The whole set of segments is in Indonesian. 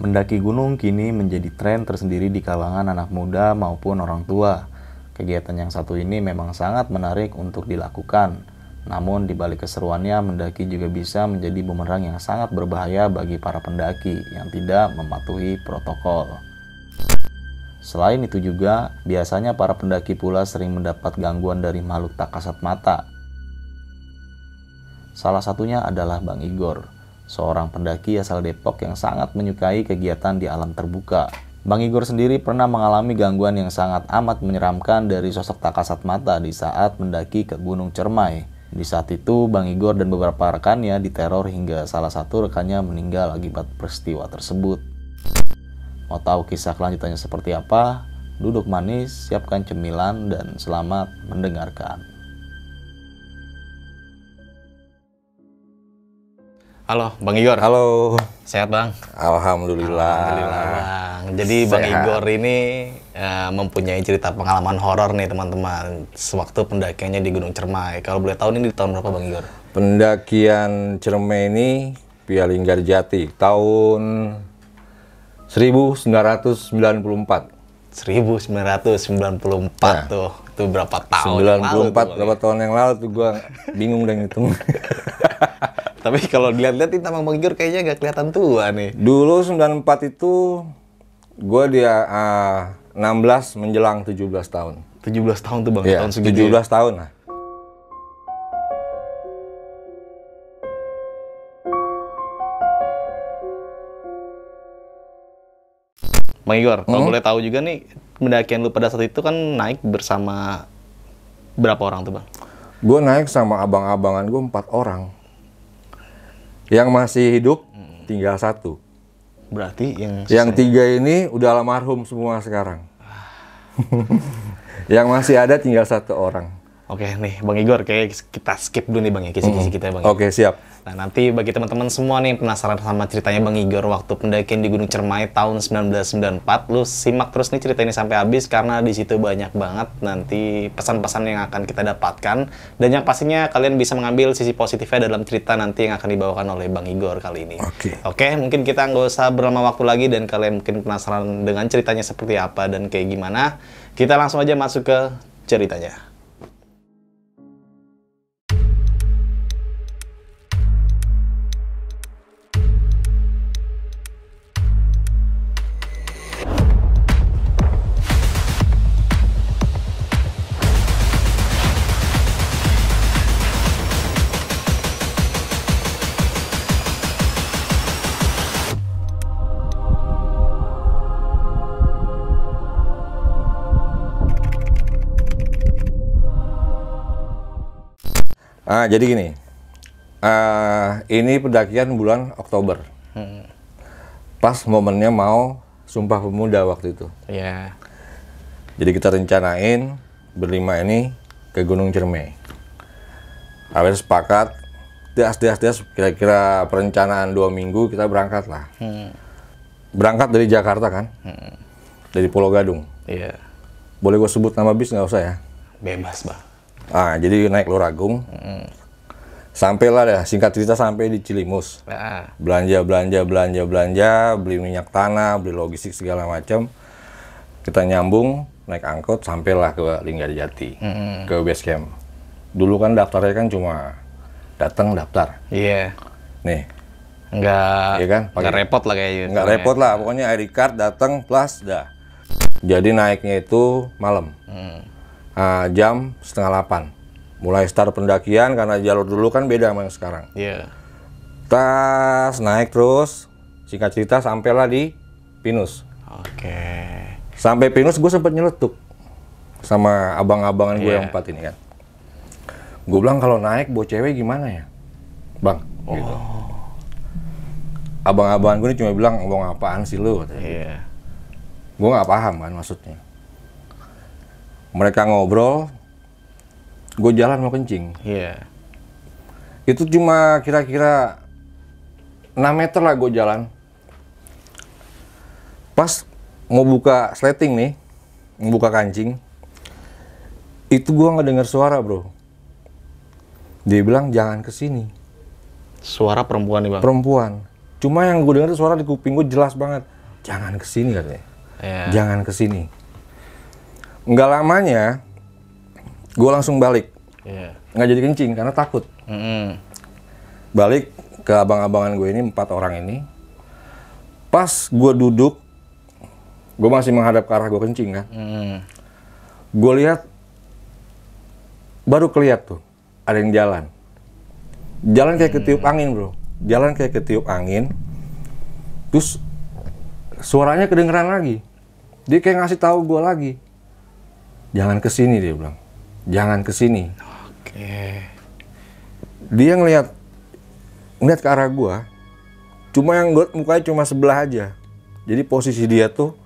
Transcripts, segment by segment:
Mendaki gunung kini menjadi tren tersendiri di kalangan anak muda maupun orang tua. Kegiatan yang satu ini memang sangat menarik untuk dilakukan. Namun di balik keseruannya mendaki juga bisa menjadi bumerang yang sangat berbahaya bagi para pendaki yang tidak mematuhi protokol. Selain itu juga, biasanya para pendaki pula sering mendapat gangguan dari makhluk tak kasat mata. Salah satunya adalah Bang Igor, seorang pendaki asal Depok yang sangat menyukai kegiatan di alam terbuka. Bang Igor sendiri pernah mengalami gangguan yang sangat amat menyeramkan dari sosok tak kasat mata di saat mendaki ke Gunung Cermai. Di saat itu, Bang Igor dan beberapa rekannya diteror hingga salah satu rekannya meninggal akibat peristiwa tersebut. Mau tahu kisah kelanjutannya seperti apa? Duduk manis, siapkan cemilan, dan selamat mendengarkan. Halo, Bang Igor. Halo. Sehat, Bang? Alhamdulillah. Alhamdulillah, Bang. Jadi Sehat. Bang Igor ini uh, mempunyai cerita pengalaman horor nih, teman-teman. Sewaktu pendakiannya di Gunung Cermai. Kalau boleh tahu ini di tahun berapa, Bang Igor? Pendakian Cermai ini Pialinggar Jati tahun 1994. 1994 nah, tuh. Itu berapa tahun 94 lalu, 94 berapa tahun yang lalu tuh gua bingung dan ngitung. Tapi kalau dilihat-lihat ini Tamang menggiur kayaknya nggak kelihatan tua nih. Dulu 94 itu gue dia uh, ah, 16 menjelang 17 tahun. 17 tahun tuh Bang, ya, tahun 17 ya? tahun lah. Bang Igor, kalau hmm? boleh tahu juga nih, pendakian lu pada saat itu kan naik bersama berapa orang tuh Bang? Gue naik sama abang-abangan gue empat orang. Yang masih hidup hmm. tinggal satu. Berarti yang yang tiga ini udah almarhum semua sekarang. Ah. yang masih ada tinggal satu orang. Oke nih Bang Igor, kayak kita skip dulu nih Bang ya kisi-kisi kita Bang. Ya. Oke okay, siap. Nah nanti bagi teman-teman semua nih penasaran sama ceritanya Bang Igor waktu pendakian di Gunung Cermai tahun 1994, lu simak terus nih cerita ini sampai habis karena di situ banyak banget nanti pesan-pesan yang akan kita dapatkan dan yang pastinya kalian bisa mengambil sisi positifnya dalam cerita nanti yang akan dibawakan oleh Bang Igor kali ini. Oke. Okay. Oke, okay, mungkin kita nggak usah berlama waktu lagi dan kalian mungkin penasaran dengan ceritanya seperti apa dan kayak gimana. Kita langsung aja masuk ke ceritanya. Ah jadi gini, uh, ini pendakian bulan Oktober. Hmm. Pas momennya mau Sumpah Pemuda waktu itu. Iya. Jadi kita rencanain berlima ini ke Gunung Cermai. Awalnya sepakat, das das das kira-kira perencanaan dua minggu kita berangkat lah. Hmm. Berangkat dari Jakarta kan? Hmm. Dari Pulau Gadung. Iya. Boleh gue sebut nama bis nggak usah ya? Bebas bang ah jadi naik Luragung hmm. sampailah ya. singkat cerita sampai di Cilimus ah. belanja belanja belanja belanja beli minyak tanah beli logistik segala macam kita nyambung naik angkot sampailah ke Linggarjati hmm. ke base camp dulu kan daftarnya kan cuma datang daftar iya yeah. nih nggak iya kan Enggak repot lah kayaknya gitu. nggak repot lah pokoknya ID card datang plus dah jadi naiknya itu malam hmm uh, jam setengah delapan mulai start pendakian karena jalur dulu kan beda sama yang sekarang yeah. tas naik terus singkat cerita sampailah di Pinus oke okay. sampai Pinus gue sempat nyeletuk sama abang-abangan gue yeah. yang iya. empat ini kan gue bilang kalau naik buat cewek gimana ya bang oh. gitu abang abangan gue ini cuma bilang ngomong apaan sih lu katanya yeah. Gitu. gue nggak paham kan maksudnya mereka ngobrol gue jalan mau kencing iya yeah. itu cuma kira-kira 6 meter lah gue jalan pas mau buka sleting nih mau buka kancing itu gue nggak dengar suara bro dia bilang jangan kesini suara perempuan nih bang perempuan cuma yang gue dengar suara di kuping gue jelas banget jangan kesini katanya yeah. jangan kesini nggak lamanya gue langsung balik yeah. nggak jadi kencing karena takut mm -hmm. balik ke abang-abangan gue ini empat orang ini pas gue duduk gue masih menghadap ke arah gue kencing kan mm. gue lihat baru keliat tuh ada yang jalan jalan kayak ketiup mm. angin bro jalan kayak ketiup angin terus suaranya kedengeran lagi dia kayak ngasih tahu gue lagi jangan ke sini dia bilang jangan ke sini oke dia ngelihat ngelihat ke arah gua cuma yang gue mukanya cuma sebelah aja jadi posisi dia tuh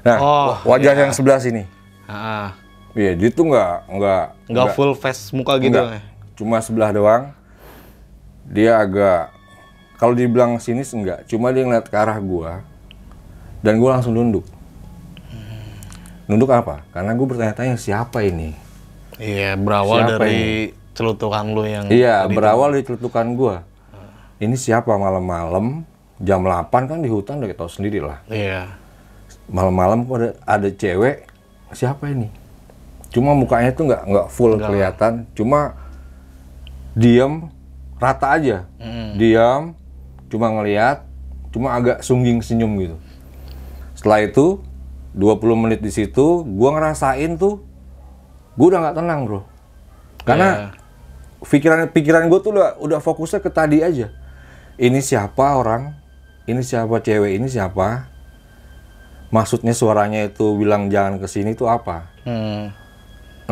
nah oh, wajah iya. yang sebelah sini Ah. Iya, dia tuh nggak nggak nggak full face muka gitu. Enggak. Ya? Cuma sebelah doang. Dia agak kalau dibilang sini enggak, cuma dia ngeliat ke arah gua dan gua langsung nunduk nunduk apa? Karena gue bertanya-tanya siapa ini? Iya, berawal siapa dari ini? celutukan lu yang Iya, berawal itu. dari celutukan gue. Ini siapa malam-malam jam 8 kan di hutan udah kita sendiri lah. Iya. Malam-malam kok ada, ada cewek siapa ini? Cuma mukanya tuh nggak nggak full Enggak. kelihatan, cuma diam rata aja. Mm. Diam, cuma ngelihat, cuma agak sungging senyum gitu. Setelah itu 20 menit di situ gue ngerasain tuh gue udah nggak tenang bro karena yeah. pikiran pikiran gue tuh udah udah fokusnya ke tadi aja ini siapa orang ini siapa cewek ini siapa maksudnya suaranya itu bilang jangan ke sini tuh apa hmm.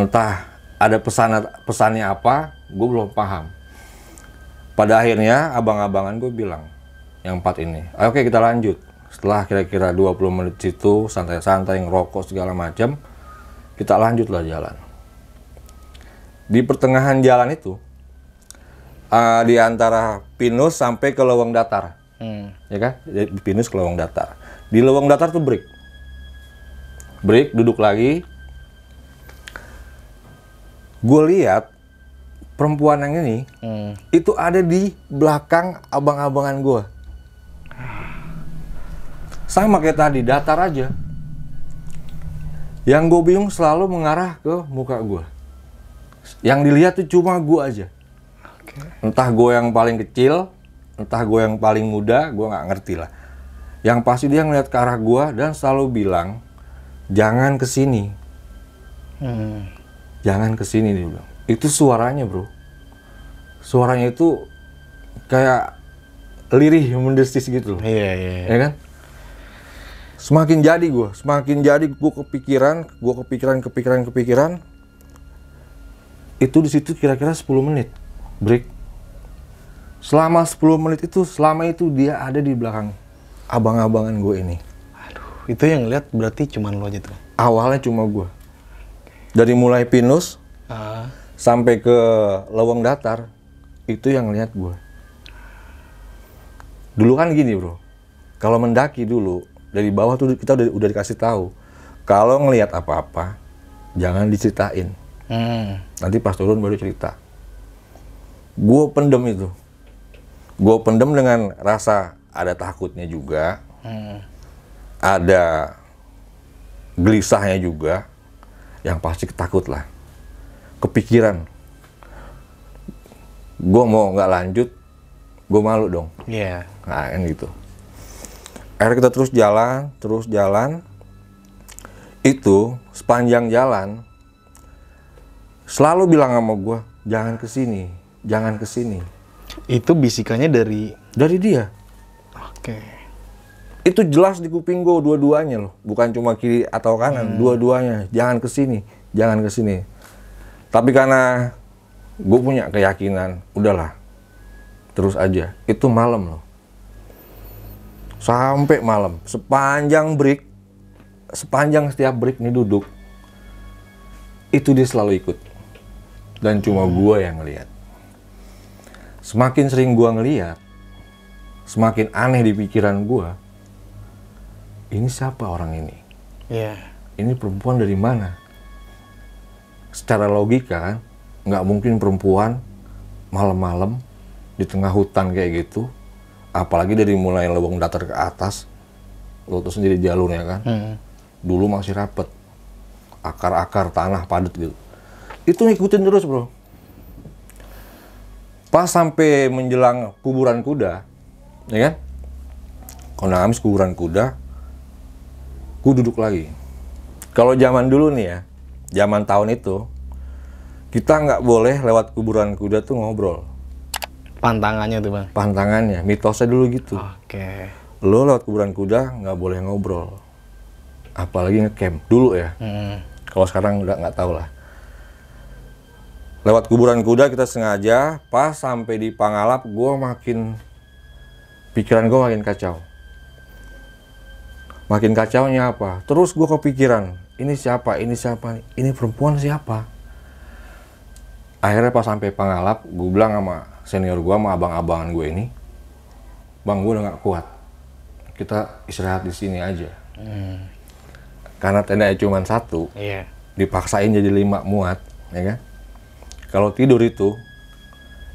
entah ada pesan pesannya apa gue belum paham pada akhirnya abang-abangan gue bilang yang empat ini oke kita lanjut setelah kira-kira 20 menit situ santai-santai ngerokok segala macam kita lanjutlah jalan di pertengahan jalan itu uh, di antara pinus sampai ke lowong datar hmm. ya kan pinus ke lowong datar di lowong datar tuh break break duduk lagi gue lihat perempuan yang ini hmm. itu ada di belakang abang-abangan gue sama kayak tadi datar aja yang gue bingung selalu mengarah ke muka gue yang dilihat tuh cuma gue aja okay. entah gue yang paling kecil entah gue yang paling muda gue nggak ngerti lah yang pasti dia ngeliat ke arah gue dan selalu bilang jangan kesini hmm. jangan kesini dia bilang itu suaranya bro suaranya itu kayak lirih mendesis gitu loh iya yeah, iya yeah, ya kan semakin jadi gue semakin jadi gue kepikiran gue kepikiran kepikiran kepikiran itu di situ kira-kira 10 menit break selama 10 menit itu selama itu dia ada di belakang abang-abangan gue ini aduh itu yang lihat berarti cuma lo aja tuh awalnya cuma gue dari mulai pinus uh. sampai ke lowong datar itu yang lihat gue dulu kan gini bro kalau mendaki dulu dari bawah tuh kita udah, udah dikasih tahu kalau ngelihat apa-apa jangan diceritain hmm. nanti pas turun baru cerita gue pendem itu gue pendem dengan rasa ada takutnya juga hmm. ada gelisahnya juga yang pasti ketakut lah kepikiran gue mau nggak lanjut gue malu dong iya yeah. nah kan gitu akhirnya kita terus jalan terus jalan itu sepanjang jalan selalu bilang sama gue jangan ke sini jangan ke sini itu bisikannya dari dari dia oke okay. itu jelas di kuping gue dua-duanya loh bukan cuma kiri atau kanan hmm. dua-duanya jangan ke sini jangan ke sini tapi karena gue punya keyakinan udahlah terus aja itu malam loh sampai malam sepanjang break sepanjang setiap break nih duduk itu dia selalu ikut dan cuma gue yang ngeliat semakin sering gue ngeliat semakin aneh di pikiran gue ini siapa orang ini yeah. ini perempuan dari mana secara logika nggak mungkin perempuan malam-malam di tengah hutan kayak gitu apalagi dari mulai lubang datar ke atas lo tuh sendiri jalurnya kan hmm. dulu masih rapet akar-akar tanah padat gitu itu ngikutin terus bro pas sampai menjelang kuburan kuda ya kan kalau habis kuburan kuda ku duduk lagi kalau zaman dulu nih ya zaman tahun itu kita nggak boleh lewat kuburan kuda tuh ngobrol Pantangannya tuh bang? Pantangannya, mitosnya dulu gitu. Oke. Okay. Lo lewat kuburan kuda nggak boleh ngobrol, apalagi ngecamp dulu ya. Hmm. Kalau sekarang udah nggak tahu lah. Lewat kuburan kuda kita sengaja, pas sampai di Pangalap, gue makin pikiran gue makin kacau. Makin kacaunya apa? Terus gue kepikiran, ini siapa, ini siapa, ini perempuan siapa? Akhirnya pas sampai Pangalap, gue bilang sama senior gue sama abang-abangan gue ini bang gue udah nggak kuat kita istirahat di sini aja hmm. karena tenda cuma satu yeah. dipaksain jadi lima muat ya kan kalau tidur itu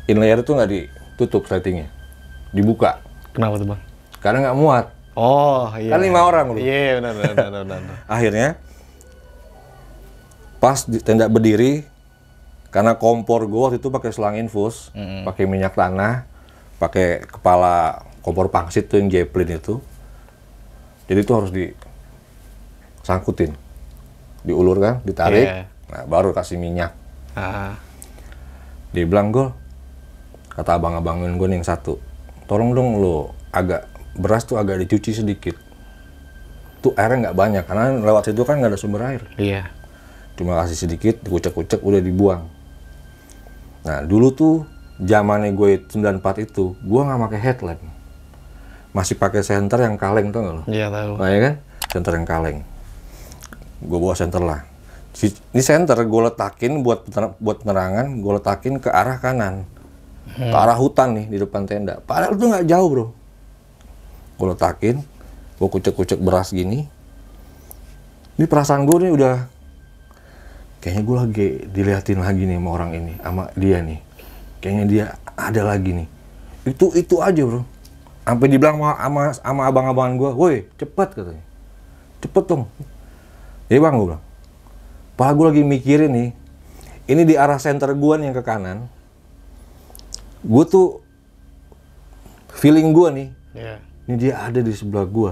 inlayer itu nggak ditutup settingnya dibuka kenapa tuh bang karena nggak muat oh kan iya kan lima orang loh iya yeah, benar benar benar akhirnya pas di tenda berdiri karena kompor gue waktu itu pakai selang infus, mm-hmm. pakai minyak tanah, pakai kepala kompor pangsit tuh yang Jeplin itu. Jadi itu harus disangkutin, diulur kan, ditarik, yeah. nah, baru kasih minyak. Ah. Dia bilang gue, kata abang-abangin gue yang satu, tolong dong lo agak beras tuh agak dicuci sedikit. Tuh airnya nggak banyak karena lewat situ kan nggak ada sumber air. Iya. Yeah. Cuma kasih sedikit, dikucek-kucek udah dibuang Nah dulu tuh zamannya gue 94 itu, gue nggak pakai headlamp. Masih pakai center yang kaleng tuh lo? Iya tahu. Nah, ya kan, senter yang kaleng. Gue bawa center lah. Ini center gue letakin buat buat penerangan, gue letakin ke arah kanan, hmm. ke arah hutan nih di depan tenda. Padahal itu nggak jauh bro. Gue letakin, gue kucek-kucek beras gini. Ini perasaan gue nih udah kayaknya gue lagi dilihatin lagi nih sama orang ini sama dia nih kayaknya dia ada lagi nih itu itu aja bro sampai dibilang sama sama abang-abangan gue woi cepet katanya cepet dong ya bang gue bilang Padahal gue lagi mikirin nih ini di arah center gue nih yang ke kanan gue tuh feeling gue nih yeah. ini dia ada di sebelah gue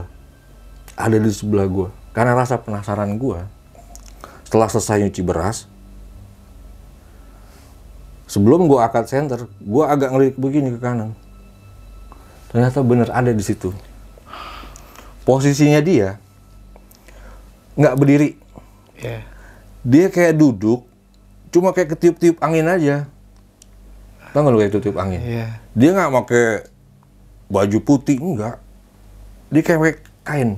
ada di sebelah gue karena rasa penasaran gue setelah selesai nyuci beras, sebelum gue akad center, gue agak ngelirik begini ke kanan. Ternyata bener ada di situ. Posisinya dia nggak berdiri. Yeah. Dia kayak duduk, cuma kayak ketiup-tiup angin aja. Tahu nggak lu kayak ketiup angin? Yeah. Dia nggak pakai baju putih, enggak. Dia kayak kain.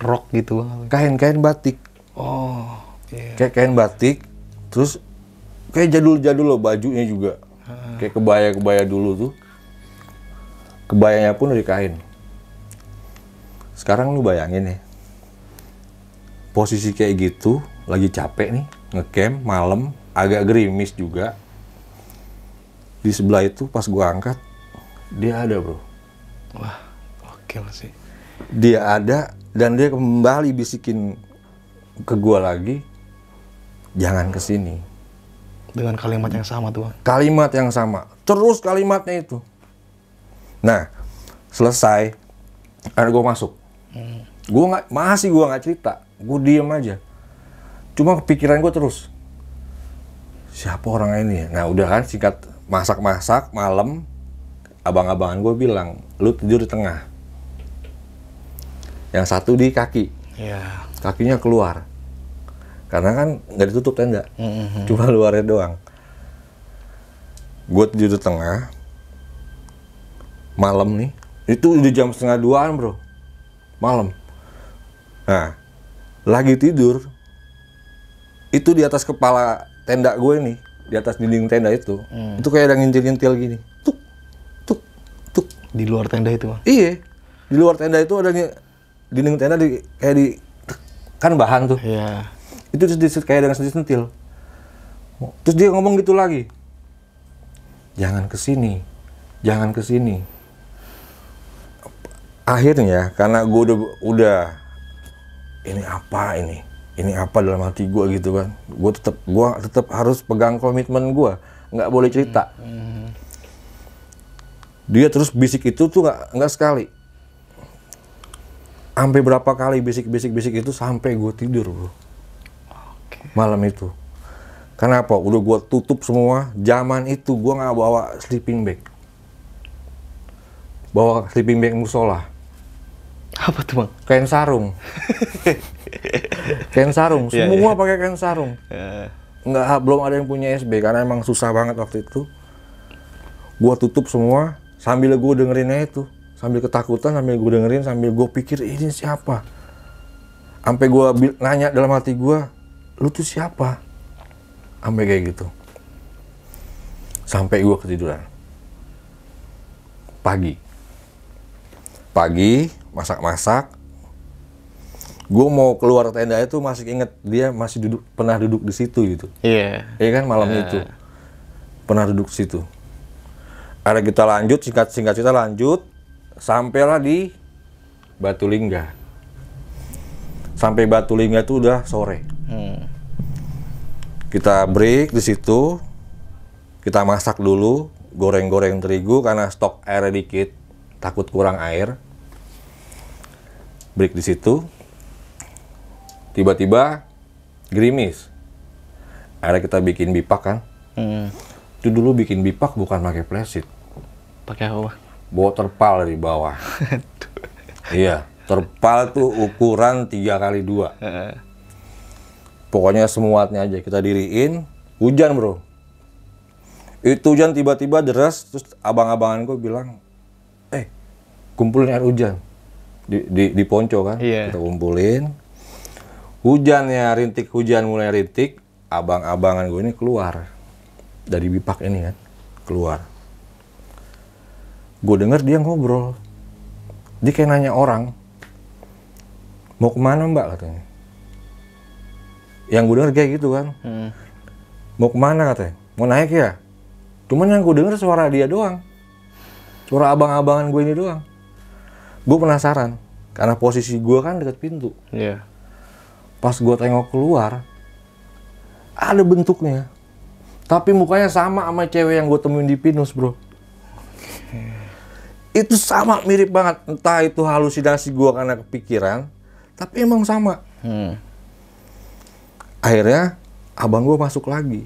Rok gitu. Kain-kain batik. Oh, iya. Kayak kain batik, terus kayak jadul-jadul loh bajunya juga. Hmm. Kayak kebaya-kebaya dulu tuh. Kebayanya pun dari kain. Sekarang lu bayangin ya. Posisi kayak gitu, lagi capek nih, ngecamp malam, agak gerimis juga. Di sebelah itu pas gua angkat, dia ada, Bro. Wah, oke sih. Dia ada dan dia kembali bisikin ke gua lagi jangan ke sini dengan kalimat yang sama tuh kalimat yang sama terus kalimatnya itu nah selesai ada gua masuk hmm. gue nggak masih gua nggak cerita gua diem aja cuma kepikiran gua terus siapa orang ini ya? nah udah kan singkat masak-masak malam abang-abangan gue bilang lu tidur di tengah yang satu di kaki yeah kakinya keluar karena kan nggak ditutup tenda mm-hmm. cuma luarnya doang gue tidur tengah malam nih itu udah jam setengah duaan bro malam nah lagi tidur itu di atas kepala tenda gue nih di atas dinding tenda itu mm. itu kayak ada ngintil-ngintil gini tuk tuk tuk di luar tenda itu mah iya di luar tenda itu ada dinding tenda di, kayak di kan bahan tuh yeah. itu terus diset kayak dengan sentil terus dia ngomong gitu lagi jangan ke sini jangan ke sini akhirnya ya, karena gue udah udah ini apa ini ini apa dalam hati gue gitu kan gue tetap gua tetap harus pegang komitmen gue nggak boleh cerita hmm, hmm. dia terus bisik itu tuh nggak nggak sekali sampai berapa kali bisik-bisik-bisik itu sampai gue tidur bro okay. malam itu kenapa udah gue tutup semua zaman itu gue nggak bawa sleeping bag bawa sleeping bag musola apa tuh bang kain sarung kain sarung iya, semua yeah, yeah. pakai kain sarung yeah. nggak belum ada yang punya SB karena emang susah banget waktu itu gue tutup semua sambil gue dengerinnya itu sambil ketakutan sambil gue dengerin sambil gue pikir eh, ini siapa sampai gue nanya dalam hati gue lu tuh siapa sampai kayak gitu sampai gue ketiduran pagi pagi masak-masak gue mau keluar tenda itu masih inget dia masih duduk pernah duduk di situ gitu iya yeah. iya kan malam yeah. itu pernah duduk di situ ada kita lanjut singkat singkat kita lanjut sampailah di Batu Lingga. sampai Batu Lingga itu udah sore hmm. kita break di situ kita masak dulu goreng-goreng terigu karena stok air dikit takut kurang air break di situ tiba-tiba gerimis akhirnya kita bikin bipak kan hmm. itu dulu bikin bipak bukan pakai plastik pakai apa bawa terpal dari bawah. iya, terpal tuh ukuran tiga kali dua, Pokoknya semuatnya aja kita diriin, hujan bro. Itu hujan tiba-tiba deras, terus abang-abangan gue bilang, eh kumpulin air hujan. Di, di, di ponco kan, yeah. kita kumpulin. Hujannya, rintik hujan mulai rintik, abang-abangan gue ini keluar dari bipak ini kan, keluar gue denger dia ngobrol dia kayak nanya orang mau kemana mbak katanya yang gue denger kayak gitu kan hmm. mau kemana katanya mau naik ya cuman yang gue denger suara dia doang suara abang-abangan gue ini doang gue penasaran karena posisi gue kan dekat pintu yeah. pas gue tengok keluar ada bentuknya tapi mukanya sama sama cewek yang gue temuin di pinus bro itu sama mirip banget entah itu halusinasi gua karena kepikiran tapi emang sama hmm. akhirnya abang gua masuk lagi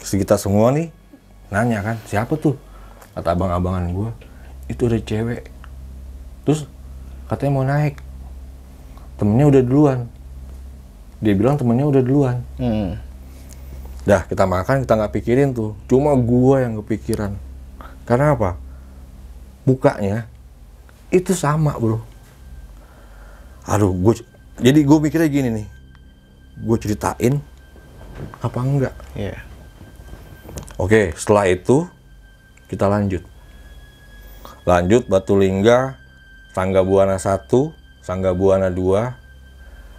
sekitar semua nih nanya kan siapa tuh kata abang-abangan gua itu ada cewek terus katanya mau naik temennya udah duluan dia bilang temennya udah duluan hmm. dah kita makan kita nggak pikirin tuh cuma gua yang kepikiran karena apa bukanya itu sama bro aduh gue jadi gue mikirnya gini nih gue ceritain apa enggak yeah. oke setelah itu kita lanjut lanjut batu lingga Sangga buana satu, Sangga buana dua.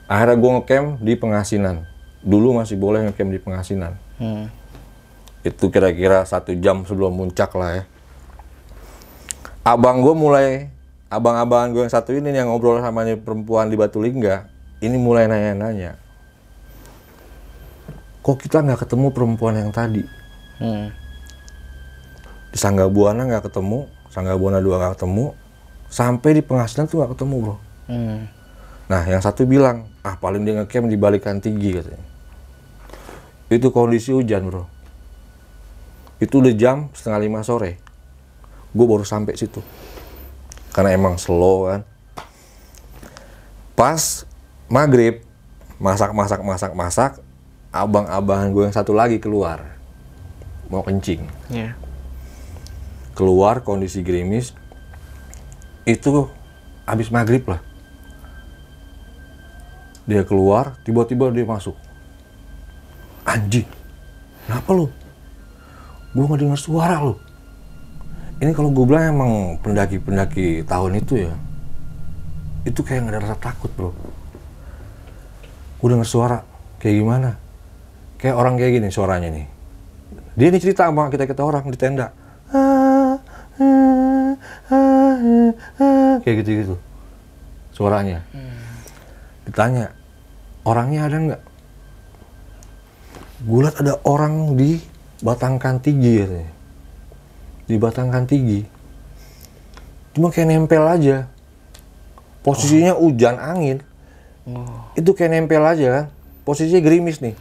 akhirnya gue ngecamp di pengasinan dulu masih boleh ngecamp di pengasinan hmm. itu kira-kira satu jam sebelum puncak lah ya abang gue mulai abang-abangan gue yang satu ini yang ngobrol sama ini perempuan di Batu Lingga, ini mulai nanya-nanya kok kita nggak ketemu perempuan yang tadi hmm. di Sangga Buana nggak ketemu Sangga Buana dua nggak ketemu sampai di penghasilan tuh nggak ketemu bro hmm. nah yang satu bilang ah paling dia ngecamp di balikan tinggi katanya itu kondisi hujan bro itu udah jam setengah lima sore gue baru sampai situ karena emang slow kan pas maghrib masak masak masak masak abang-abangan gue yang satu lagi keluar mau kencing yeah. keluar kondisi gerimis itu habis maghrib lah dia keluar tiba-tiba dia masuk anjing kenapa lu gue nggak dengar suara lu ini kalau gue bilang emang pendaki-pendaki tahun itu ya itu kayak nggak ada rasa takut bro udah suara kayak gimana kayak orang kayak gini suaranya nih dia ini cerita sama kita kita orang di tenda kayak gitu gitu suaranya hmm. ditanya orangnya ada nggak gulat ada orang di batang kantigi gitu. ya di kan tinggi cuma kayak nempel aja posisinya oh. hujan angin oh. itu kayak nempel aja kan posisinya gerimis nih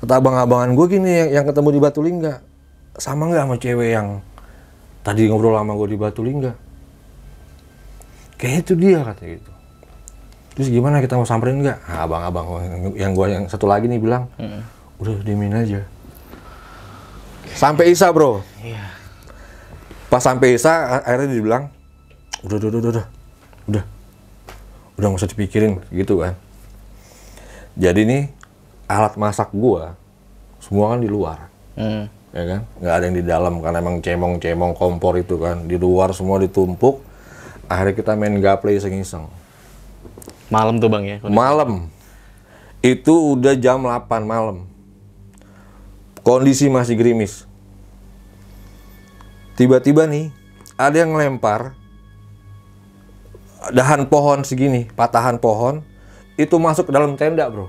kata abang-abangan gue gini yang, yang ketemu di Batu Lingga, sama nggak sama cewek yang tadi ngobrol sama gue di Batu Lingga? Kayak itu dia katanya gitu terus gimana kita mau samperin nggak nah, abang-abang yang gue yang satu lagi nih bilang mm udah dimin aja Sampai Isa, Bro. Iya. Pas sampai Isa akhirnya dibilang, "Udah, udah, udah, udah. Udah. Udah nggak usah dipikirin gitu kan." Jadi nih alat masak gua semua kan di luar. Hmm. Ya kan? nggak ada yang di dalam karena emang cemong-cemong kompor itu kan di luar semua ditumpuk. Akhirnya kita main gaple iseng-iseng. Malam tuh Bang ya? Malam. Itu udah jam 8 malam. Kondisi masih gerimis. Tiba-tiba nih, ada yang lempar dahan pohon segini, patahan pohon, itu masuk ke dalam tenda, bro.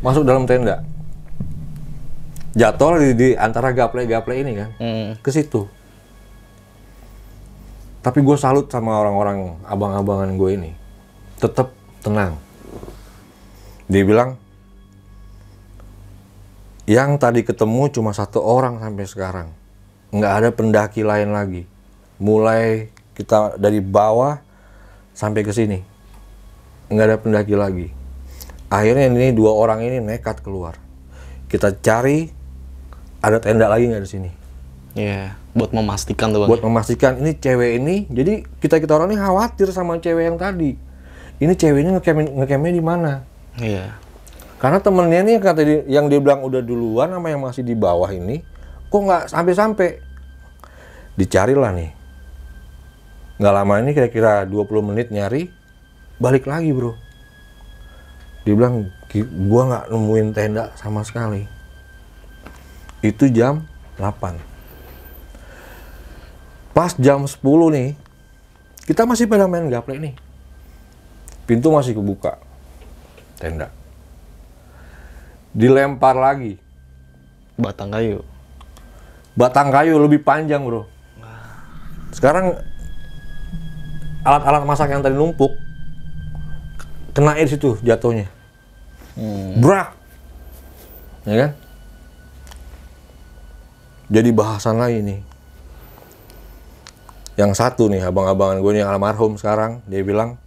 Masuk dalam tenda. Jatuh di, di antara gaple-gaple ini kan, mm. ke situ. Tapi gue salut sama orang-orang abang-abangan gue ini, tetap tenang. Dia bilang, yang tadi ketemu cuma satu orang sampai sekarang nggak ada pendaki lain lagi mulai kita dari bawah sampai ke sini nggak ada pendaki lagi akhirnya ini dua orang ini nekat keluar kita cari ada tenda lagi nggak di sini Iya, yeah, buat memastikan tuh bang. Buat memastikan ini cewek ini, jadi kita kita orang ini khawatir sama cewek yang tadi. Ini cewek ini ngekemnya nge di mana? Iya. Yeah karena temennya nih kata di, yang dia bilang udah duluan sama yang masih di bawah ini, kok nggak sampai-sampai? dicari lah nih. Nggak lama ini kira-kira 20 menit nyari, balik lagi bro. Dia bilang, gua nggak nemuin tenda sama sekali. Itu jam 8. Pas jam 10 nih, kita masih pada main gaplek nih. Pintu masih kebuka. Tenda dilempar lagi. Batang kayu. Batang kayu lebih panjang, Bro. Sekarang alat-alat masak yang tadi numpuk kena air situ jatuhnya. Hmm. Brak. Ya kan? Jadi bahasan lagi nih. Yang satu nih abang-abangan gue nih yang almarhum sekarang dia bilang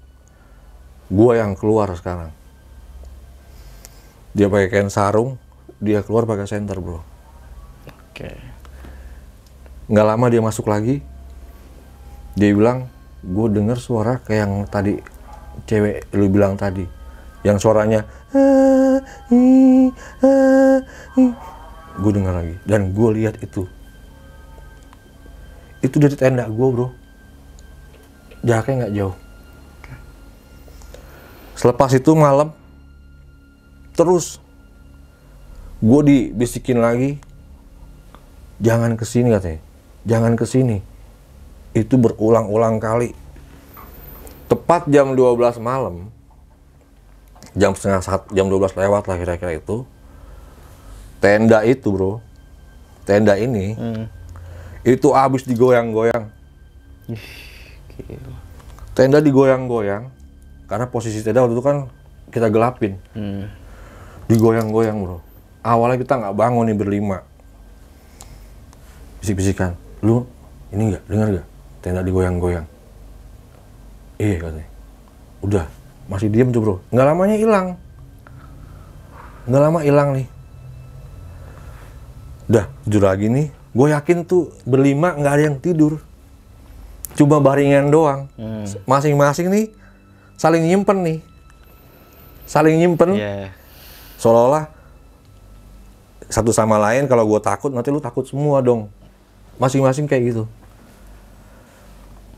gue yang keluar sekarang dia pakai kain sarung dia keluar pakai senter bro oke okay. nggak lama dia masuk lagi dia bilang gue dengar suara kayak yang tadi cewek lu bilang tadi yang suaranya ah, ah, gue dengar lagi dan gue lihat itu itu dari tenda gue bro jaraknya nggak jauh selepas itu malam terus gue dibisikin lagi jangan kesini katanya jangan kesini itu berulang-ulang kali tepat jam 12 malam jam setengah saat jam 12 lewat lah kira-kira itu tenda itu bro tenda ini hmm. itu habis digoyang-goyang tenda digoyang-goyang karena posisi tenda waktu itu kan kita gelapin hmm digoyang-goyang bro awalnya kita nggak bangun nih berlima bisik-bisikan lu ini nggak dengar nggak tenda digoyang-goyang iya katanya udah masih diem tuh bro nggak lamanya hilang nggak lama hilang nih udah jujur lagi nih gue yakin tuh berlima nggak ada yang tidur cuma baringan doang hmm. masing-masing hmm. nih saling nyimpen nih saling nyimpen yeah seolah-olah satu sama lain kalau gue takut nanti lu takut semua dong masing-masing kayak gitu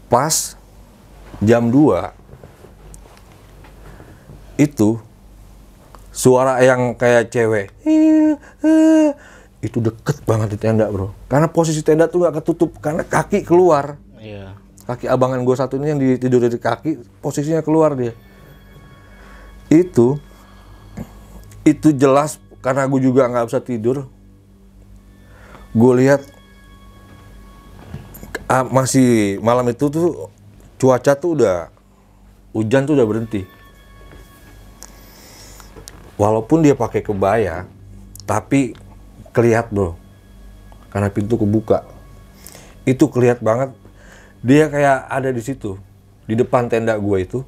pas jam 2 itu suara yang kayak cewek itu deket banget di tenda bro karena posisi tenda tuh gak ketutup karena kaki keluar yeah. kaki abangan gue satu ini yang tidur di kaki posisinya keluar dia itu itu jelas karena gue juga nggak bisa tidur gue lihat uh, masih malam itu tuh cuaca tuh udah hujan tuh udah berhenti walaupun dia pakai kebaya tapi kelihat bro karena pintu kebuka itu kelihat banget dia kayak ada di situ di depan tenda gue itu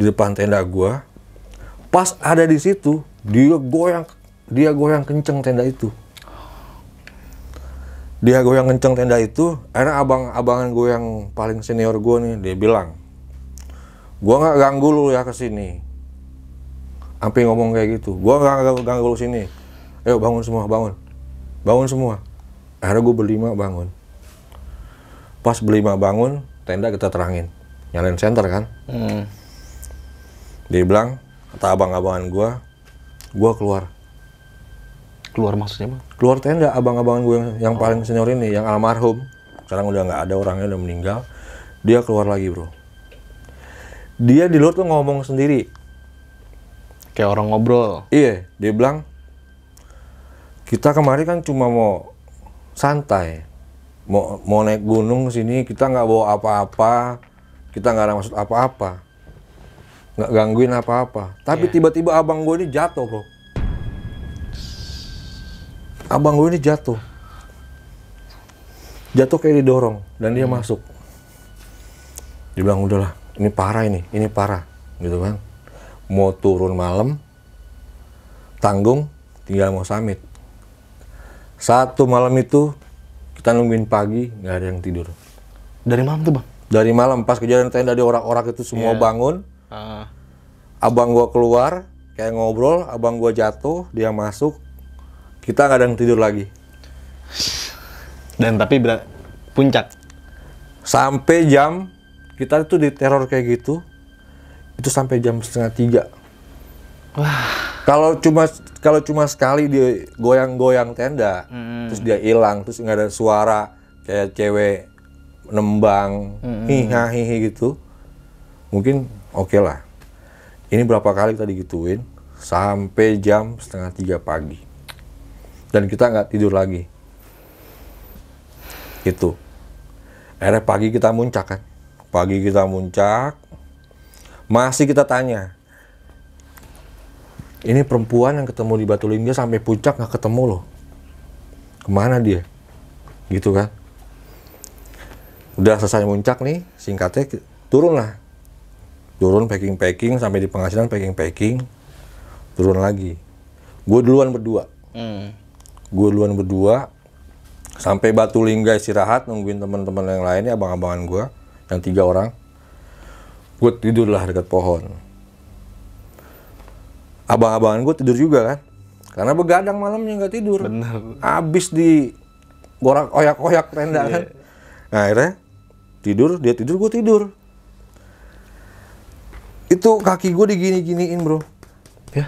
di depan tenda gue Pas ada di situ, dia goyang, dia goyang kenceng tenda itu. Dia goyang kenceng tenda itu, akhirnya abang-abangan gue yang paling senior gue nih, dia bilang, gue nggak ganggu lu ya ke sini. Sampai ngomong kayak gitu, gue nggak ganggu lu sini. Ayo bangun semua, bangun. Bangun semua. Akhirnya gue berlima bangun. Pas berlima bangun, tenda kita terangin. Nyalain senter kan. Hmm. Dia bilang, kata abang-abangan gue gue keluar keluar maksudnya bang keluar tenda abang-abangan gue yang, yang oh. paling senior ini yang almarhum sekarang udah nggak ada orangnya udah meninggal dia keluar lagi bro dia di luar tuh ngomong sendiri kayak orang ngobrol iya dia bilang kita kemarin kan cuma mau santai mau mau naik gunung sini kita nggak bawa apa-apa kita nggak ada maksud apa-apa nggak gangguin apa-apa. Tapi yeah. tiba-tiba abang gue ini jatuh, bro. Abang gue ini jatuh. Jatuh kayak didorong dan dia hmm. masuk. dibilang udahlah, ini parah ini, ini parah, gitu kan. Mau turun malam, tanggung, tinggal mau samit. Satu malam itu kita nungguin pagi, nggak ada yang tidur. Dari malam tuh bang? Dari malam pas kejadian tenda di orang-orang itu semua yeah. bangun, Uh. Abang gue keluar, kayak ngobrol, abang gue jatuh, dia masuk, kita nggak ada yang tidur lagi. Dan tapi berat, puncak. Sampai jam kita itu teror kayak gitu, itu sampai jam setengah tiga. Wah. Kalau cuma kalau cuma sekali dia goyang-goyang tenda, hmm. terus dia hilang, terus nggak ada suara kayak cewek nembang, hmm. hihahihi gitu, mungkin oke okay lah ini berapa kali kita digituin sampai jam setengah tiga pagi dan kita nggak tidur lagi itu akhirnya pagi kita muncak kan pagi kita muncak masih kita tanya ini perempuan yang ketemu di Batu Lingga sampai puncak nggak ketemu loh kemana dia gitu kan udah selesai muncak nih singkatnya turun lah turun packing packing sampai di penghasilan packing packing turun lagi gue duluan berdua hmm. gue duluan berdua sampai batu lingga istirahat nungguin teman-teman yang lainnya abang-abangan gue yang tiga orang gue tidurlah dekat pohon abang-abangan gue tidur juga kan karena begadang malamnya nggak tidur Bener. abis di gorak koyak koyak tenda yeah. kan nah, akhirnya tidur dia tidur gue tidur itu kaki gue digini-giniin bro ya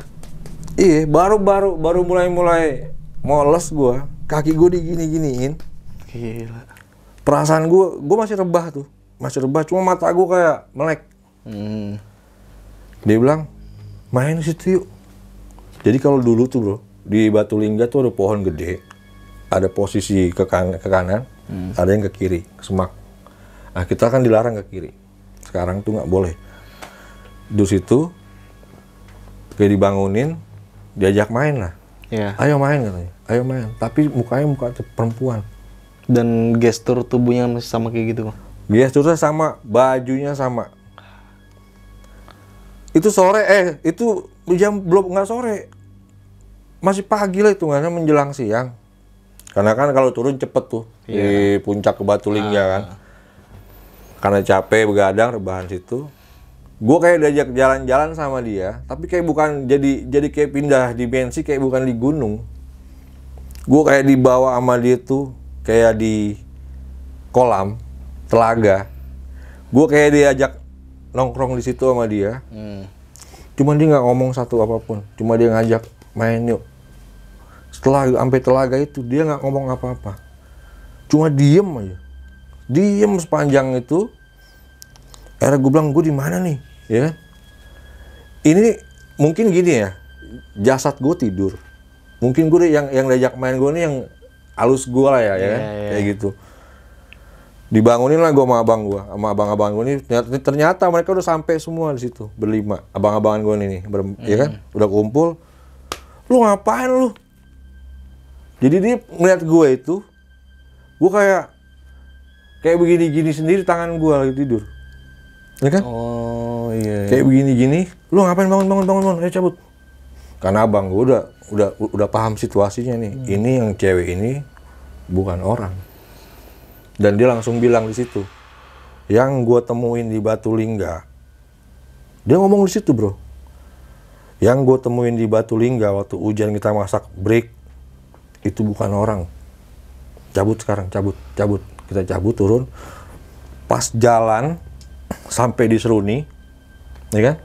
iya baru baru baru mulai mulai moles gue kaki gue digini-giniin gila perasaan gue gue masih rebah tuh masih rebah cuma mata gue kayak melek hmm. dia bilang main situ yuk jadi kalau dulu tuh bro di Batu Lingga tuh ada pohon gede ada posisi ke, kan ke kanan hmm. ada yang ke kiri ke semak nah kita kan dilarang ke kiri sekarang tuh nggak boleh dus itu kayak dibangunin diajak main lah yeah. ayo main katanya ayo main tapi mukanya muka perempuan dan gestur tubuhnya masih sama kayak gitu gesturnya sama bajunya sama itu sore eh itu jam belum nggak sore masih pagi lah itu, hitungannya menjelang siang karena kan kalau turun cepet tuh yeah. di puncak ke Batu Lingga ah. kan karena capek begadang rebahan situ gue kayak diajak jalan-jalan sama dia tapi kayak bukan jadi jadi kayak pindah dimensi kayak bukan di gunung gue kayak dibawa sama dia tuh kayak di kolam telaga gue kayak diajak nongkrong di situ sama dia hmm. cuman dia nggak ngomong satu apapun cuma dia ngajak main yuk setelah sampai telaga itu dia nggak ngomong apa-apa cuma diem aja diem sepanjang itu era gue bilang gue di mana nih ya kan? ini mungkin gini ya jasad gue tidur mungkin gue yang yang diajak main gue ini yang halus gue lah ya, yeah, ya kan? yeah, iya. kayak gitu dibangunin lah gue sama abang gue sama abang-abang gue ini ternyata, ternyata mereka udah sampai semua di situ berlima abang abang gue ini ber, mm ya kan udah kumpul lu ngapain lu jadi dia melihat gue itu gue kayak kayak begini-gini sendiri tangan gue lagi tidur ya kan? Oh iya. iya. Kayak begini-gini, lu ngapain bangun bangun bangun bangun, ayo cabut. Karena abang gue udah udah udah paham situasinya nih. Hmm. Ini yang cewek ini bukan orang. Dan dia langsung bilang di situ, yang gue temuin di Batu Lingga, dia ngomong di situ bro. Yang gue temuin di Batu Lingga waktu hujan kita masak break itu bukan orang. Cabut sekarang, cabut, cabut. Kita cabut turun. Pas jalan, sampai di Seruni ya kan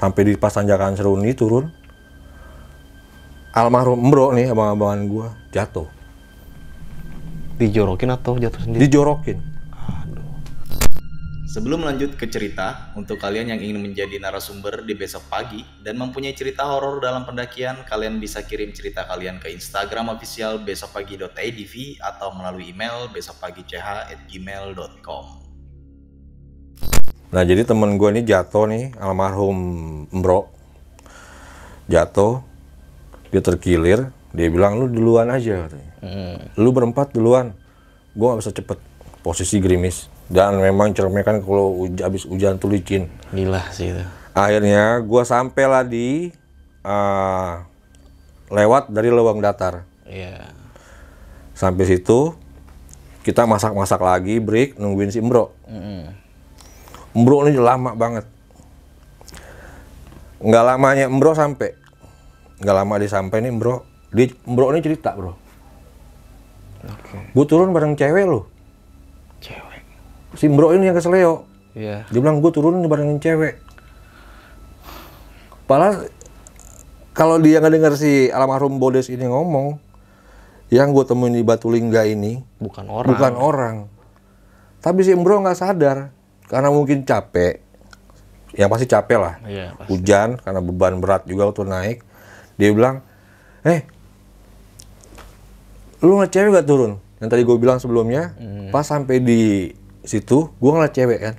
sampai di pas tanjakan Seruni turun almarhum bro nih abang-abangan gua jatuh dijorokin atau jatuh sendiri dijorokin Sebelum lanjut ke cerita, untuk kalian yang ingin menjadi narasumber di besok pagi dan mempunyai cerita horor dalam pendakian, kalian bisa kirim cerita kalian ke Instagram official besokpagi.idv atau melalui email besokpagi.ch@gmail.com. Nah jadi temen gue ini jatuh nih almarhum Bro jatuh dia terkilir dia bilang lu duluan aja Hmm. lu berempat duluan gue gak bisa cepet posisi gerimis dan memang cermin kan kalau uj habis hujan tuh licin gila sih itu akhirnya gue sampai di uh, lewat dari lewang datar yeah. sampai situ kita masak-masak lagi break nungguin si Mbro mm -hmm Embro ini lama banget. Nggak lamanya Embro sampai. Nggak lama dia sampai nih Embro. Di Embro ini cerita, Bro. Okay. Gue turun bareng cewek lo. Cewek. Si Embro ini yang keseleo. Iya. Yeah. Dia bilang gue turun bareng cewek. Padahal kalau dia nggak dengar si almarhum Bodes ini ngomong, yang gue temuin di Batu Lingga ini bukan orang. Bukan orang. Tapi si Embro nggak sadar karena mungkin capek yang pasti capek lah iya, pasti. hujan karena beban berat juga waktu naik dia bilang eh lu ngeliat cewek gak turun yang tadi gue bilang sebelumnya hmm. pas sampai di situ gue ngeliat cewek kan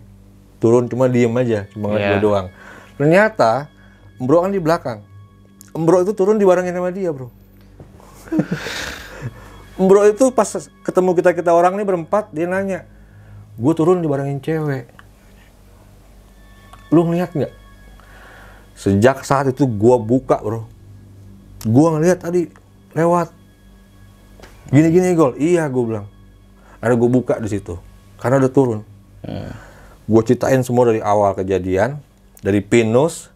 turun cuma diem aja cuma ngeliat yeah. doang ternyata bro kan di belakang bro itu turun di dibarengin sama dia bro bro itu pas ketemu kita kita orang ini berempat dia nanya gue turun di dibarengin cewek lu ngeliat nggak sejak saat itu gua buka bro gua ngeliat tadi lewat gini gini gol iya gua bilang ada gua buka di situ karena udah turun hmm. gua ceritain semua dari awal kejadian dari pinus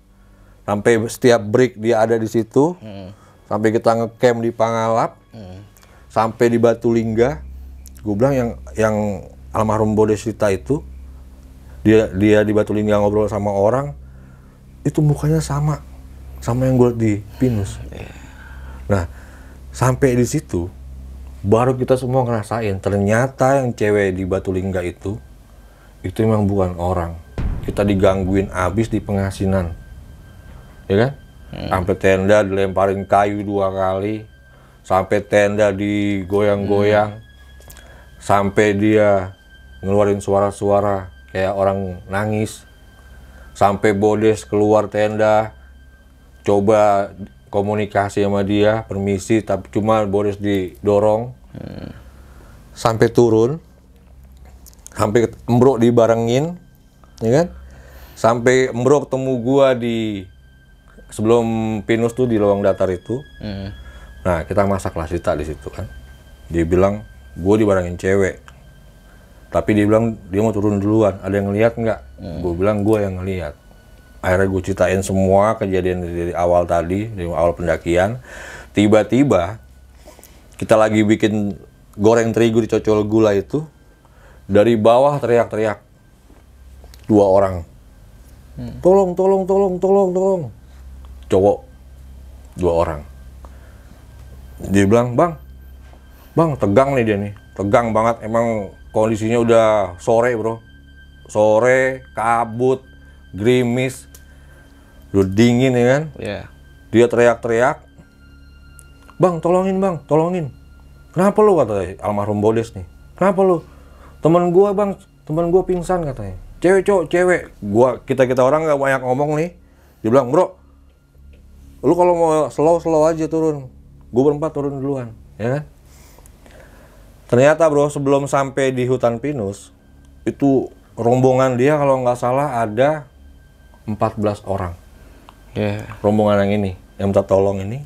sampai setiap break dia ada di situ hmm. sampai kita ngecamp di Pangalap hmm. sampai di Batu Lingga gua bilang yang yang almarhum bodesita cerita itu dia dia di Batu Lingga ngobrol sama orang itu mukanya sama sama yang gue di Pinus iya. nah sampai di situ baru kita semua ngerasain ternyata yang cewek di Batu Lingga itu itu memang bukan orang kita digangguin abis di pengasinan ya kan hmm. sampai tenda dilemparin kayu dua kali sampai tenda digoyang-goyang hmm. sampai dia ngeluarin suara-suara kayak orang nangis sampai bodes keluar tenda coba komunikasi sama dia permisi tapi cuma bodes didorong hmm. sampai turun sampai embrok dibarengin ya kan sampai embrok temu gua di sebelum pinus tuh di lowong datar itu hmm. nah kita masak lah cita di situ kan dia bilang gue dibarengin cewek tapi dia bilang dia mau turun duluan ada yang ngeliat nggak hmm. gue bilang gue yang ngeliat. akhirnya gue ceritain semua kejadian dari awal tadi dari awal pendakian tiba-tiba kita lagi bikin goreng terigu dicocol gula itu dari bawah teriak-teriak dua orang hmm. tolong tolong tolong tolong tolong cowok dua orang dia bilang bang bang tegang nih dia nih tegang banget emang kondisinya udah sore bro sore kabut gerimis udah dingin ya kan yeah. dia teriak-teriak bang tolongin bang tolongin kenapa lu kata almarhum Bodes nih kenapa lu temen gua bang temen gua pingsan katanya cewek cowok cewek gua kita kita orang nggak banyak ngomong nih dia bilang bro lu kalau mau slow slow aja turun gua berempat turun duluan ya kan ternyata bro sebelum sampai di hutan pinus itu rombongan dia kalau nggak salah ada 14 orang yeah. rombongan yang ini yang minta tolong ini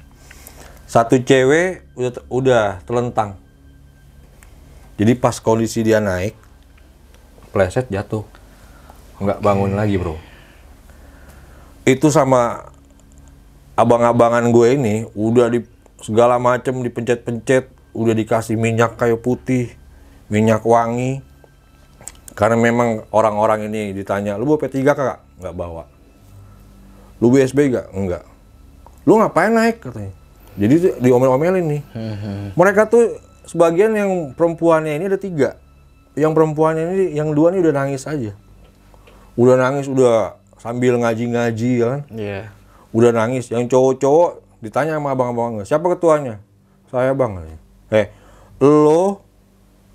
satu cewek udah udah telentang jadi pas kondisi dia naik pleset jatuh nggak bangun lagi bro itu sama abang-abangan gue ini udah di segala macem dipencet-pencet udah dikasih minyak kayu putih, minyak wangi. Karena memang orang-orang ini ditanya, lu bawa P3 kakak? Nggak bawa. Lu BSB nggak? Enggak. Lu ngapain naik katanya? Jadi diomel-omelin nih. Hmm, hmm. Mereka tuh sebagian yang perempuannya ini ada tiga. Yang perempuannya ini, yang dua ini udah nangis aja. Udah nangis, udah sambil ngaji-ngaji ya kan. Iya. Yeah. Udah nangis. Yang cowok-cowok ditanya sama abang-abangnya, siapa ketuanya? Saya bang. Katanya eh lo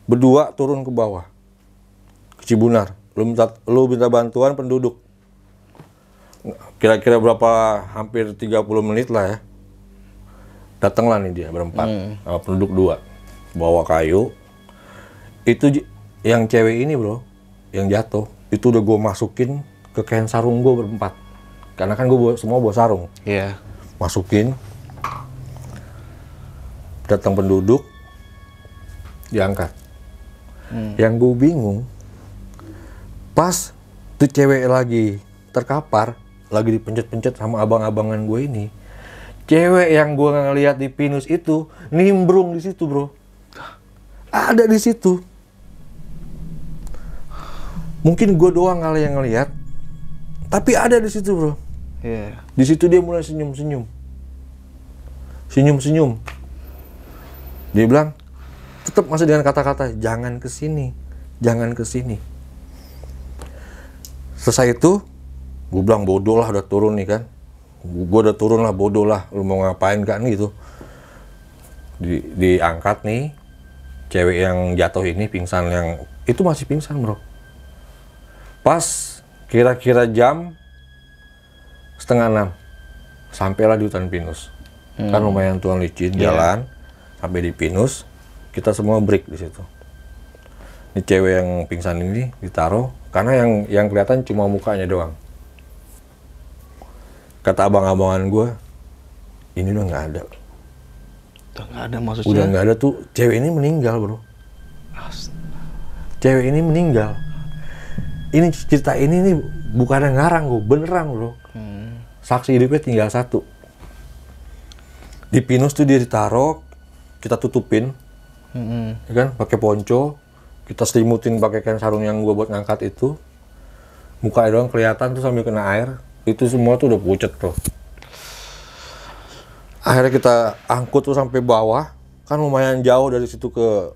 berdua turun ke bawah ke Cibunar lo minta lo minta bantuan penduduk kira-kira berapa hampir 30 menit lah ya datanglah nih dia berempat hmm. penduduk dua bawa kayu itu yang cewek ini bro yang jatuh itu udah gue masukin ke kain sarung gue berempat karena kan gue semua bawa sarung yeah. masukin datang penduduk diangkat. Hmm. Yang gue bingung, pas tuh cewek lagi terkapar, lagi dipencet-pencet sama abang-abangan gue ini, cewek yang gue ngeliat di pinus itu nimbrung di situ bro, ada di situ. Mungkin gue doang kali yang ngeliat, tapi ada di situ bro. Yeah. Di situ dia mulai senyum-senyum, senyum-senyum dia bilang, tetap masih dengan kata-kata, jangan ke sini, jangan ke sini. Selesai itu, gue bilang bodoh lah udah turun nih kan. Gue udah turun lah bodoh lah, lu mau ngapain kan gitu. Di, diangkat nih, cewek yang jatuh ini pingsan yang, itu masih pingsan bro. Pas kira-kira jam setengah enam, sampailah di hutan pinus. Kan hmm. Kan lumayan tuan licin, yeah. jalan sampai di pinus kita semua break di situ ini cewek yang pingsan ini ditaruh karena yang yang kelihatan cuma mukanya doang kata abang-abangan gue ini udah nggak ada udah nggak ada maksudnya udah nggak ada tuh cewek ini meninggal bro cewek ini meninggal ini cerita ini nih bukan yang ngarang gue beneran bro hmm. saksi hidupnya tinggal satu di pinus tuh dia ditaruh kita tutupin mm-hmm. kan pakai ponco kita selimutin pakai kain sarung yang gue buat ngangkat itu muka doang kelihatan tuh sambil kena air itu semua tuh udah pucet tuh akhirnya kita angkut tuh sampai bawah kan lumayan jauh dari situ ke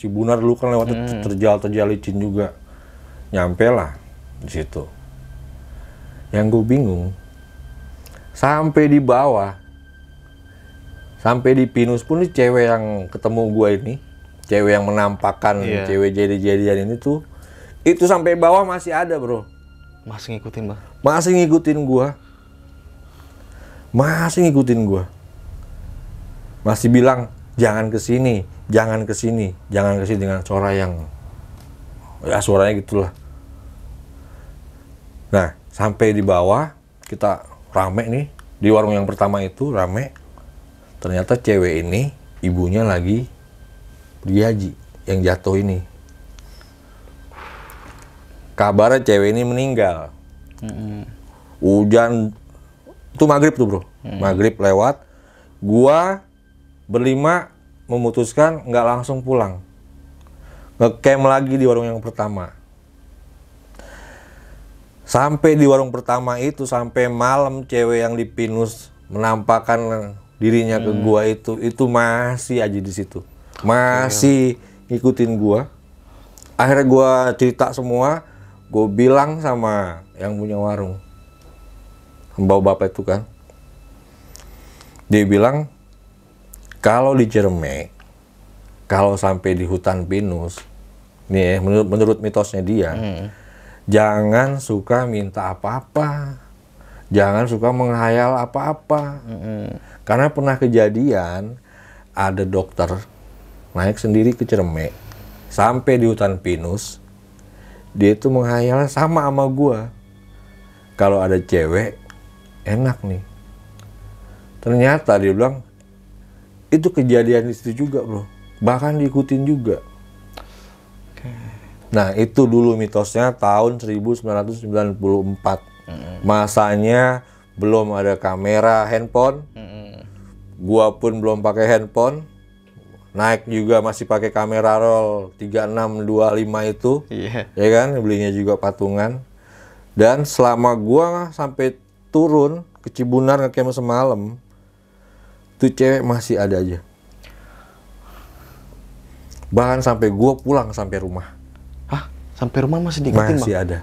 Cibunar dulu kan lewat mm. terjal-terjal licin juga nyampe lah di situ yang gue bingung sampai di bawah sampai di Pinus pun nih cewek yang ketemu gua ini cewek yang menampakkan yeah. cewek jadi-jadian ini tuh itu sampai bawah masih ada bro masih ngikutin bang masih ngikutin gua, masih ngikutin gua, masih bilang jangan kesini, jangan kesini, jangan kesini dengan suara yang ya suaranya gitulah nah sampai di bawah kita rame nih di warung yang pertama itu rame ternyata cewek ini ibunya lagi pergi haji yang jatuh ini kabarnya cewek ini meninggal mm-hmm. hujan itu maghrib tuh bro mm-hmm. maghrib lewat gua berlima memutuskan nggak langsung pulang ngecamp lagi di warung yang pertama sampai di warung pertama itu sampai malam cewek yang dipinus menampakkan dirinya hmm. ke gua itu itu masih aja di situ masih ngikutin gua akhirnya gua cerita semua gua bilang sama yang punya warung bawa bapak itu kan dia bilang kalau di Jermek kalau sampai di hutan pinus nih ya, menurut menurut mitosnya dia hmm. jangan suka minta apa-apa jangan suka menghayal apa-apa mm-hmm. karena pernah kejadian ada dokter naik sendiri ke Cermek sampai di hutan pinus dia itu menghayal sama sama gue kalau ada cewek enak nih ternyata dia bilang itu kejadian di situ juga bro bahkan diikutin juga nah itu dulu mitosnya tahun 1994 mm -hmm masanya belum ada kamera handphone gua pun belum pakai handphone naik juga masih pakai kamera roll 3625 itu yeah. ya kan belinya juga patungan dan selama gua sampai turun ke Cibunar ngecamp semalam tuh cewek masih ada aja bahkan sampai gua pulang sampai rumah Hah? sampai rumah masih diketin masih bang? ada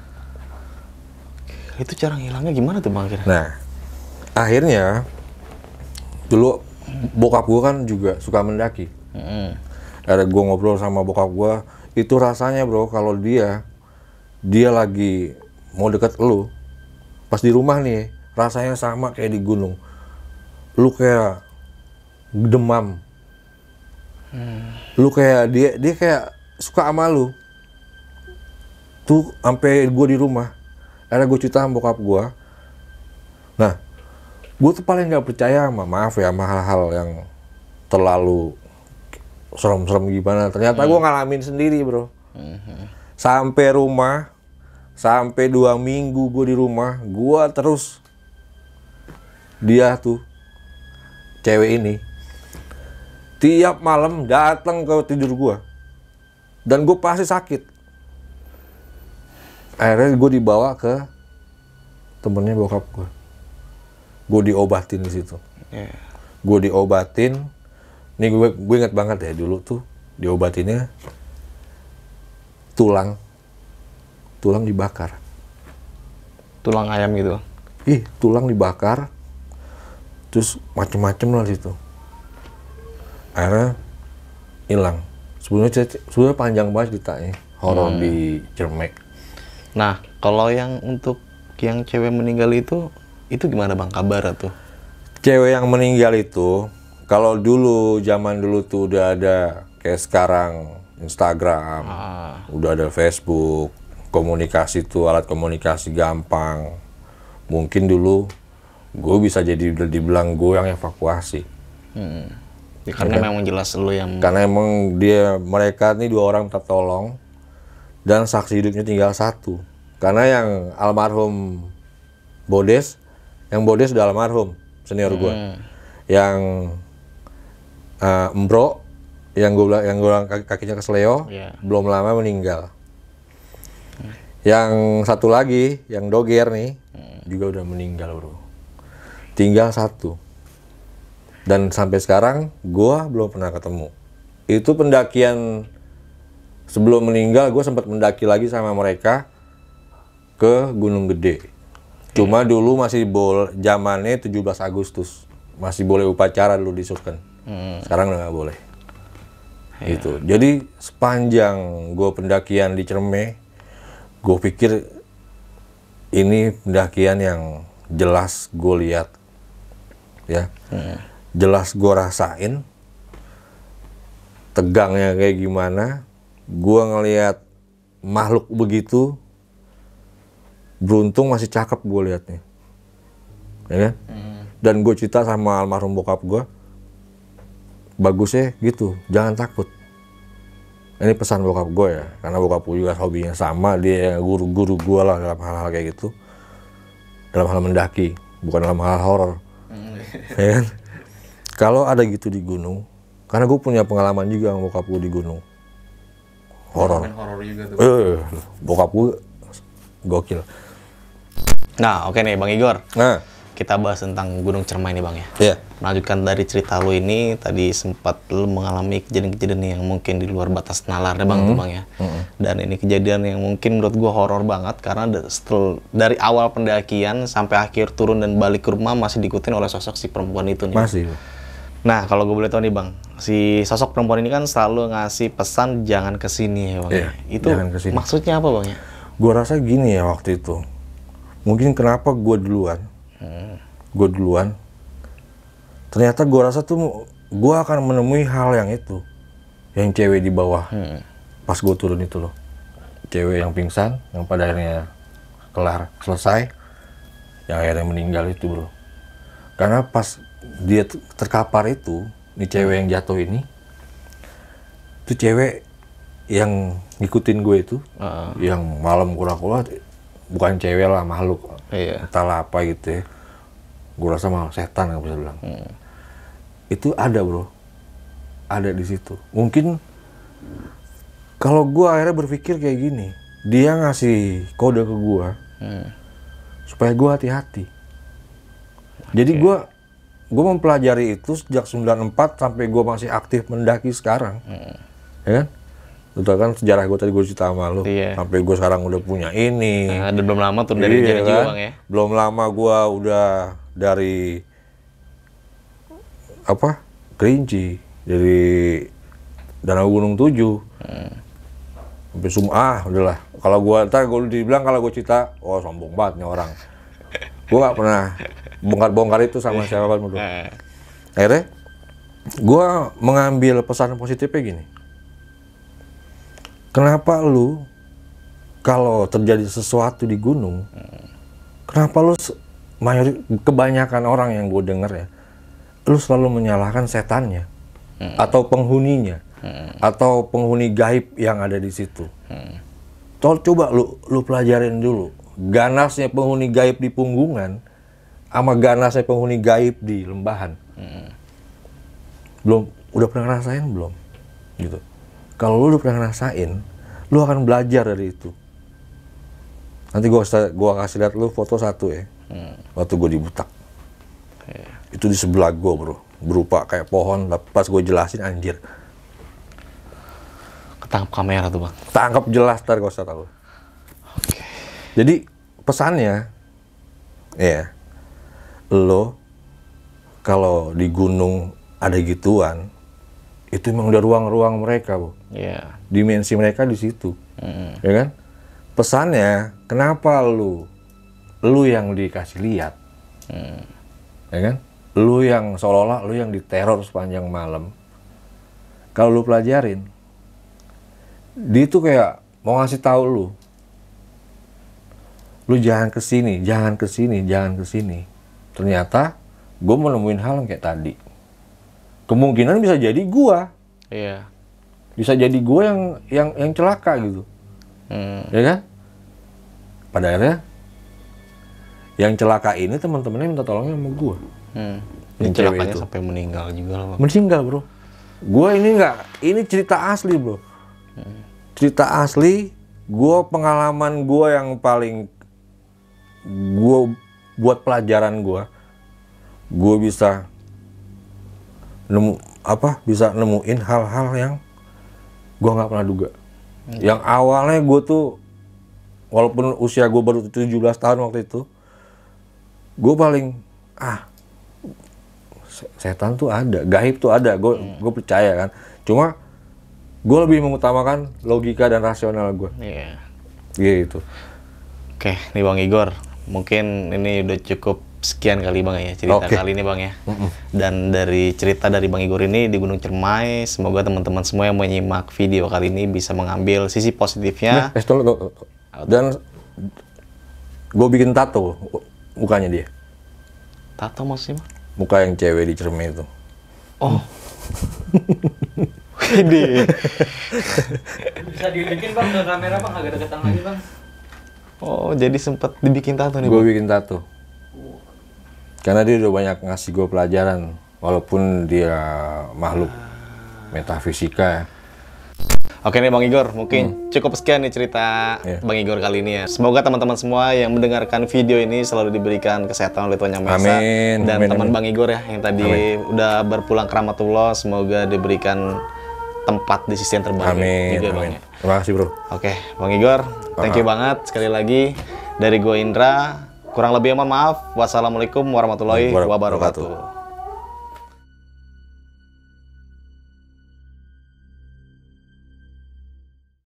itu cara ngilangnya gimana tuh Bang akhirnya? Nah, akhirnya dulu bokap gue kan juga suka mendaki. Hmm. Ada gue ngobrol sama bokap gue, itu rasanya bro kalau dia dia lagi mau deket lu, pas di rumah nih rasanya sama kayak di gunung. Lu kayak demam. Hmm. Lu kayak dia dia kayak suka sama lu. Tuh sampai gue di rumah Akhirnya gue cerita sama bokap gue. Nah, gue tuh paling gak percaya sama maaf ya sama hal-hal yang terlalu serem-serem gimana. Ternyata hmm. gue ngalamin sendiri bro. Hmm. Sampai rumah, sampai dua minggu gue di rumah, gue terus dia tuh cewek ini tiap malam datang ke tidur gue dan gue pasti sakit akhirnya gue dibawa ke temennya bokap gue gue diobatin di situ yeah. gue diobatin nih gue gue inget banget ya dulu tuh diobatinnya tulang tulang dibakar tulang ayam gitu ih tulang dibakar terus macem-macem lah situ akhirnya hilang sebenarnya sebenarnya panjang banget ditanya horor hmm. di Cermek Nah, kalau yang untuk yang cewek meninggal itu, itu gimana bang kabar tuh? Cewek yang meninggal itu, kalau dulu zaman dulu tuh udah ada kayak sekarang Instagram, ah. udah ada Facebook, komunikasi tuh alat komunikasi gampang. Mungkin dulu gue bisa jadi udah dibilang gue yang evakuasi. Hmm. Ya, karena ya, memang jelas lu yang. Karena emang dia mereka nih dua orang tertolong dan saksi hidupnya tinggal satu. Karena yang almarhum Bodes, yang Bodes udah almarhum senior gue. Hmm. Yang uh, Mbro, yang gue bilang, yang gue bilang kakinya kesleo, yeah. belum lama meninggal. Hmm. Yang satu lagi, yang Doger nih, hmm. juga udah meninggal bro. Tinggal satu. Dan sampai sekarang gue belum pernah ketemu. Itu pendakian sebelum meninggal gue sempat mendaki lagi sama mereka ke Gunung Gede. Cuma yeah. dulu masih bol zamannya 17 Agustus. Masih boleh upacara dulu di Sukan. Hmm. Sekarang udah nggak boleh. Yeah. Itu. Jadi sepanjang gue pendakian di Cerme, gue pikir ini pendakian yang jelas gue lihat, ya, hmm. jelas gue rasain tegangnya kayak gimana. Gue ngelihat makhluk begitu beruntung masih cakep gue liatnya ya kan hmm. dan gue cerita sama almarhum bokap gue bagusnya gitu jangan takut ini pesan bokap gue ya karena bokap gue juga hobinya sama dia guru-guru gue lah dalam hal-hal kayak gitu dalam hal mendaki bukan dalam hal horor hmm. ya kan kalau ada gitu di gunung karena gue punya pengalaman juga sama bokap gue di gunung horor horor juga tuh eh, bokap gue gokil Nah, oke okay nih Bang Igor. Nah. Kita bahas tentang Gunung Cermai nih Bang ya. Iya. Yeah. Melanjutkan dari cerita lu ini, tadi sempat lu mengalami kejadian-kejadian yang mungkin di luar batas nalar deh ya, Bang mm -hmm. tuh mm-hmm. Bang ya. Mm -hmm. Dan ini kejadian yang mungkin menurut gua horor banget karena dari awal pendakian sampai akhir turun dan balik ke rumah masih diikutin oleh sosok si perempuan itu nih. Masih. Nah, kalau gue boleh tahu nih Bang, si sosok perempuan ini kan selalu ngasih pesan jangan kesini ya Bang. Yeah, iya, itu maksudnya apa Bang ya? Gue rasa gini ya waktu itu mungkin kenapa gue duluan hmm. gue duluan ternyata gue rasa tuh gue akan menemui hal yang itu yang cewek di bawah hmm. pas gue turun itu loh cewek yang pingsan yang pada akhirnya kelar selesai yang akhirnya meninggal itu bro karena pas dia terkapar itu ini cewek yang jatuh ini itu cewek yang ngikutin gue itu uh. yang malam kurang-kurang bukan cewek lah makhluk iya. entahlah apa gitu ya gue rasa mah setan nggak bisa bilang hmm. itu ada bro ada di situ mungkin kalau gue akhirnya berpikir kayak gini dia ngasih kode ke gue hmm. supaya gue hati-hati jadi gue gue mempelajari itu sejak 94 sampai gue masih aktif mendaki sekarang hmm. ya kan itu kan sejarah gue tadi gue cerita sama lu. Iya. Sampai gue sekarang udah punya ini. Nah, dan belum lama tuh dari iya, kan? ya. Belum lama gue udah dari apa? Kerinci dari Danau Gunung Tujuh. Hmm. Sampai Sumah udahlah. Kalau gue ntar gue dibilang kalau gue cerita, oh sombong banget nih orang. gue gak pernah bongkar-bongkar itu sama siapa pun ah. Akhirnya gue mengambil pesan positifnya gini kenapa lu kalau terjadi sesuatu di gunung hmm. kenapa lu mayori kebanyakan orang yang gue denger ya lu selalu menyalahkan setannya hmm. atau penghuninya hmm. atau penghuni gaib yang ada di situ hmm. Tol, coba lu lu pelajarin dulu ganasnya penghuni gaib di punggungan sama ganasnya penghuni gaib di lembahan hmm. belum udah pernah ngerasain belum gitu kalau lu udah pernah ngerasain lu akan belajar dari itu nanti gua gua kasih lihat lu foto satu ya hmm. waktu gua dibutak Okay. Iya. itu di sebelah gua bro berupa kayak pohon pas gue jelasin anjir ketangkap kamera tuh bang tangkap jelas ntar gue usah tahu okay. jadi pesannya ya yeah, lo kalau di gunung ada gituan itu memang udah ruang-ruang mereka, Bu. Yeah. Dimensi mereka di situ. Mm. Ya kan? Pesannya, kenapa lu lu yang dikasih lihat? Mm. Ya kan? Lu yang seolah-olah lu yang diteror sepanjang malam. Kalau lu pelajarin, dia itu kayak mau ngasih tahu lu. Lu jangan kesini, jangan kesini, jangan kesini. Ternyata gue menemuin hal yang kayak tadi kemungkinan bisa jadi gua. Iya. Bisa jadi gua yang yang yang celaka gitu. Hmm. Ya kan? Pada akhirnya yang celaka ini teman-temannya minta tolongnya sama gua. Hmm. Yang celakanya itu. sampai meninggal juga loh. Meninggal, Bro. Gua ini enggak, ini cerita asli, Bro. Hmm. Cerita asli, gua pengalaman gua yang paling gua buat pelajaran gua. Gua bisa nemu apa bisa nemuin hal-hal yang gue nggak pernah duga. Hmm. Yang awalnya gue tuh walaupun usia gue baru 17 tahun waktu itu, gue paling ah setan tuh ada, gaib tuh ada, gue hmm. gue percaya kan. Cuma gue lebih mengutamakan logika dan rasional gue. Iya. Yeah. Gitu. Oke, nih Bang Igor, mungkin ini udah cukup sekian kali bang ya cerita okay. kali ini bang ya. Mm -mm. Dan dari cerita dari bang Igor ini di Gunung Cermai, semoga teman-teman semua yang menyimak video kali ini bisa mengambil sisi positifnya. dan gue bikin tato mukanya dia. Tato maksudnya? Muka yang cewek di Cermai itu. Oh. Ini. bisa dibikin bang ke kamera bang agak deketan lagi bang. Oh jadi sempat dibikin tato nih. Gue bikin tato karena dia udah banyak ngasih gue pelajaran walaupun dia makhluk ah. metafisika ya. Oke nih Bang Igor, mungkin hmm. cukup sekian nih cerita yeah. Bang Igor kali ini ya. Semoga teman-teman semua yang mendengarkan video ini selalu diberikan kesehatan oleh Tuhan Yang Maha Esa. Dan amin, teman amin. Bang Igor ya yang tadi amin. udah berpulang ke rahmatullah, semoga diberikan tempat di sisi yang terbaik amin, juga amin. Ya. Terima kasih Bro. Oke, Bang Igor, thank you ah. banget sekali lagi dari gue Indra Kurang lebih mohon maaf. Wassalamualaikum warahmatullahi wabarakatuh.